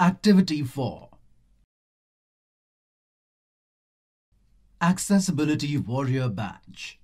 Activity 4 Accessibility Warrior Badge